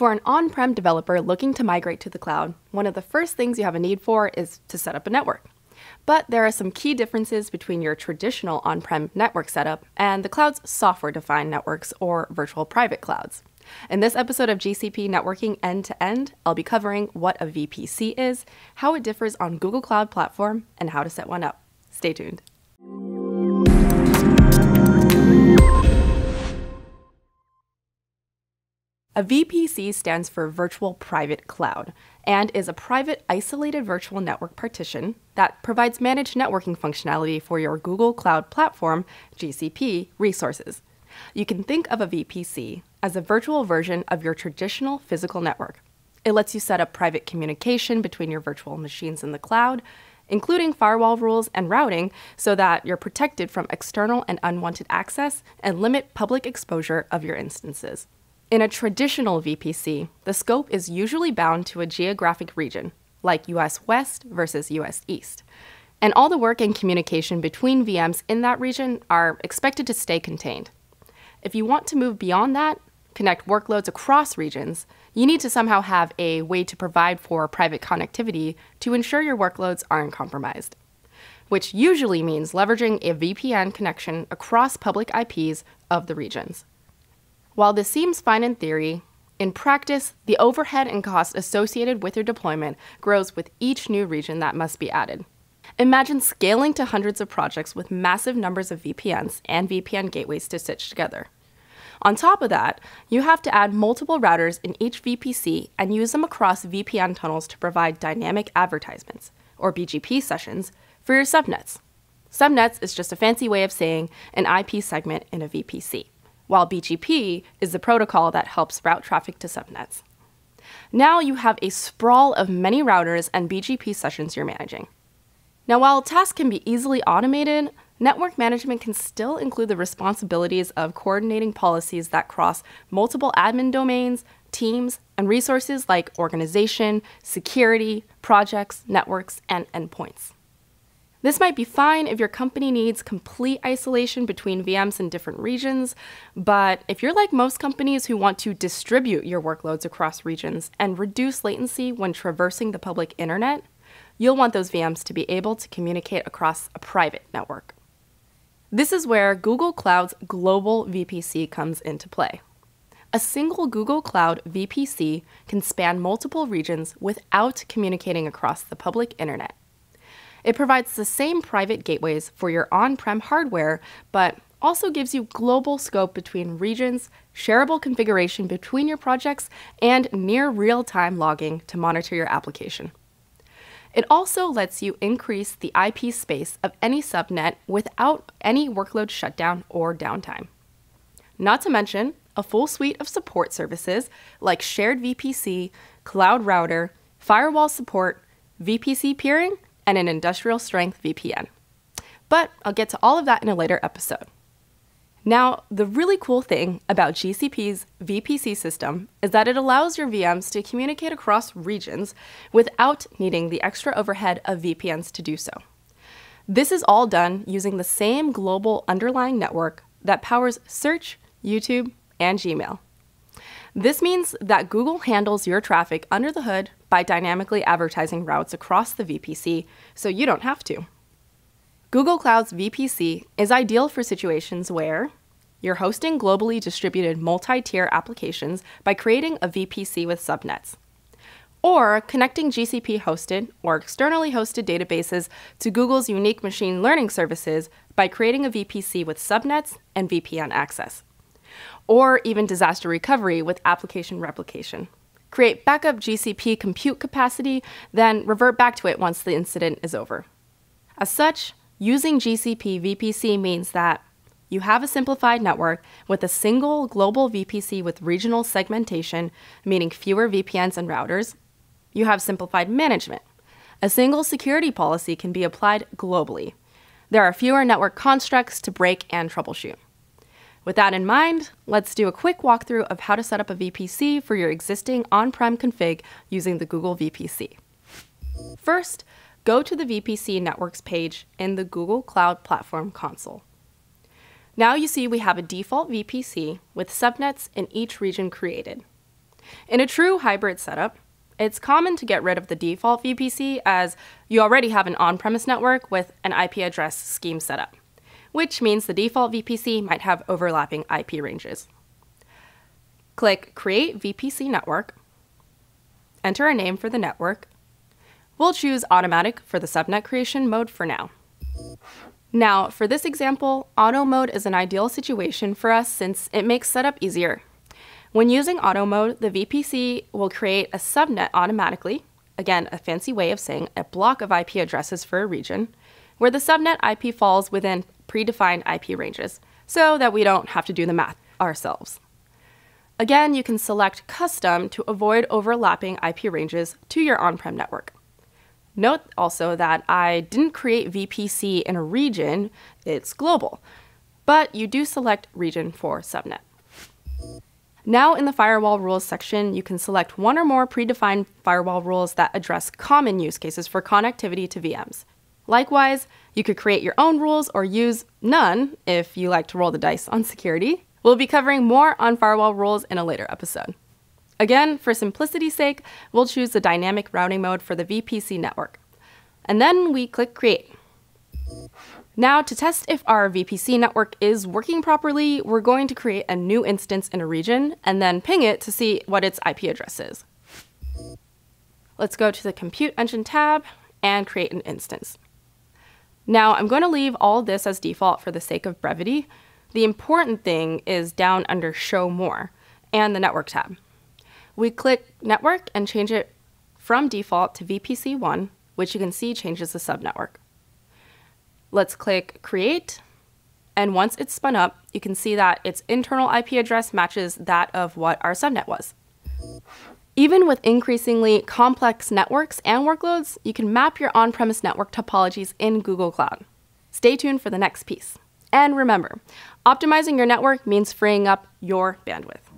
For an on prem developer looking to migrate to the cloud, one of the first things you have a need for is to set up a network. But there are some key differences between your traditional on prem network setup and the cloud's software defined networks or virtual private clouds. In this episode of GCP Networking End to End, I'll be covering what a VPC is, how it differs on Google Cloud Platform, and how to set one up. Stay tuned. A VPC stands for Virtual Private Cloud and is a private, isolated virtual network partition that provides managed networking functionality for your Google Cloud Platform GCP resources. You can think of a VPC as a virtual version of your traditional physical network. It lets you set up private communication between your virtual machines in the cloud, including firewall rules and routing, so that you're protected from external and unwanted access and limit public exposure of your instances. In a traditional VPC, the scope is usually bound to a geographic region, like US West versus US East. And all the work and communication between VMs in that region are expected to stay contained. If you want to move beyond that, connect workloads across regions, you need to somehow have a way to provide for private connectivity to ensure your workloads aren't compromised, which usually means leveraging a VPN connection across public IPs of the regions. While this seems fine in theory, in practice, the overhead and cost associated with your deployment grows with each new region that must be added. Imagine scaling to hundreds of projects with massive numbers of VPNs and VPN gateways to stitch together. On top of that, you have to add multiple routers in each VPC and use them across VPN tunnels to provide dynamic advertisements, or BGP sessions, for your subnets. Subnets is just a fancy way of saying an IP segment in a VPC while BGP is the protocol that helps route traffic to subnets. Now you have a sprawl of many routers and BGP sessions you're managing. Now, while tasks can be easily automated, network management can still include the responsibilities of coordinating policies that cross multiple admin domains, teams, and resources like organization, security, projects, networks, and endpoints. This might be fine if your company needs complete isolation between VMs in different regions, but if you're like most companies who want to distribute your workloads across regions and reduce latency when traversing the public internet, you'll want those VMs to be able to communicate across a private network. This is where Google Cloud's global VPC comes into play. A single Google Cloud VPC can span multiple regions without communicating across the public internet. It provides the same private gateways for your on prem hardware, but also gives you global scope between regions, shareable configuration between your projects, and near real time logging to monitor your application. It also lets you increase the IP space of any subnet without any workload shutdown or downtime. Not to mention a full suite of support services like shared VPC, cloud router, firewall support, VPC peering, and an industrial strength VPN. But I'll get to all of that in a later episode. Now, the really cool thing about GCP's VPC system is that it allows your VMs to communicate across regions without needing the extra overhead of VPNs to do so. This is all done using the same global underlying network that powers search, YouTube, and Gmail. This means that Google handles your traffic under the hood by dynamically advertising routes across the VPC so you don't have to. Google Cloud's VPC is ideal for situations where you're hosting globally distributed multi tier applications by creating a VPC with subnets, or connecting GCP hosted or externally hosted databases to Google's unique machine learning services by creating a VPC with subnets and VPN access or even disaster recovery with application replication. Create backup GCP compute capacity, then revert back to it once the incident is over. As such, using GCP VPC means that you have a simplified network with a single global VPC with regional segmentation, meaning fewer VPNs and routers. You have simplified management. A single security policy can be applied globally. There are fewer network constructs to break and troubleshoot. With that in mind, let's do a quick walkthrough of how to set up a VPC for your existing on-prem config using the Google VPC. First, go to the VPC Networks page in the Google Cloud Platform console. Now you see we have a default VPC with subnets in each region created. In a true hybrid setup, it's common to get rid of the default VPC as you already have an on premise network with an IP address scheme set up which means the default VPC might have overlapping IP ranges. Click Create VPC Network, enter a name for the network. We'll choose Automatic for the subnet creation mode for now. Now, for this example, auto mode is an ideal situation for us since it makes setup easier. When using auto mode, the VPC will create a subnet automatically, again, a fancy way of saying a block of IP addresses for a region, where the subnet IP falls within predefined IP ranges so that we don't have to do the math ourselves. Again, you can select Custom to avoid overlapping IP ranges to your on-prem network. Note also that I didn't create VPC in a region, it's global, but you do select region for subnet. Now in the firewall rules section, you can select one or more predefined firewall rules that address common use cases for connectivity to VMs, Likewise, you could create your own rules or use none if you like to roll the dice on security. We'll be covering more on firewall rules in a later episode. Again, for simplicity's sake, we'll choose the dynamic routing mode for the VPC network. And then we click Create. Now, to test if our VPC network is working properly, we're going to create a new instance in a region and then ping it to see what its IP address is. Let's go to the Compute Engine tab and create an instance. Now I'm going to leave all this as default for the sake of brevity. The important thing is down under Show More and the Network tab. We click Network and change it from default to VPC1, which you can see changes the subnetwork. Let's click Create, and once it's spun up, you can see that its internal IP address matches that of what our subnet was. Even with increasingly complex networks and workloads, you can map your on premise network topologies in Google Cloud. Stay tuned for the next piece. And remember, optimizing your network means freeing up your bandwidth.